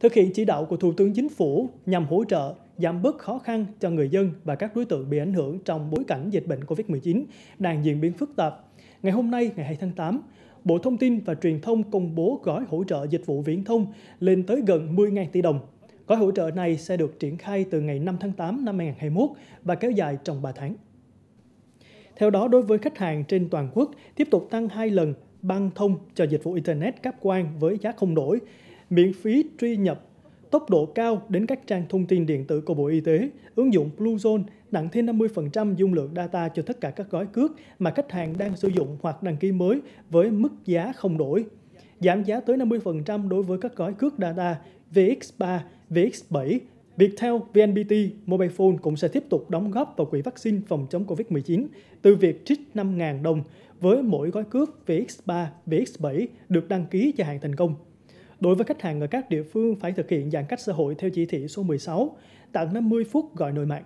thực hiện chỉ đạo của Thủ tướng Chính phủ nhằm hỗ trợ, giảm bớt khó khăn cho người dân và các đối tượng bị ảnh hưởng trong bối cảnh dịch bệnh COVID-19 đang diễn biến phức tạp. Ngày hôm nay, ngày 2 tháng 8, Bộ Thông tin và Truyền thông công bố gói hỗ trợ dịch vụ viễn thông lên tới gần 10.000 tỷ đồng. Gói hỗ trợ này sẽ được triển khai từ ngày 5 tháng 8 năm 2021 và kéo dài trong 3 tháng. Theo đó, đối với khách hàng trên toàn quốc, tiếp tục tăng 2 lần băng thông cho dịch vụ Internet cáp quang với giá không đổi miễn phí truy nhập tốc độ cao đến các trang thông tin điện tử của Bộ Y tế, ứng dụng Bluezone nặng thêm 50% dung lượng data cho tất cả các gói cước mà khách hàng đang sử dụng hoặc đăng ký mới với mức giá không đổi. Giảm giá tới 50% đối với các gói cước data VX3, VX7, Viettel, VNPT, Mobile Phone cũng sẽ tiếp tục đóng góp vào quỹ vaccine phòng chống COVID-19 từ việc trích 5.000 đồng với mỗi gói cước VX3, VX7 được đăng ký gia hạn thành công Đối với khách hàng ở các địa phương phải thực hiện giãn cách xã hội theo chỉ thị số 16, tặng 50 phút gọi nội mạng.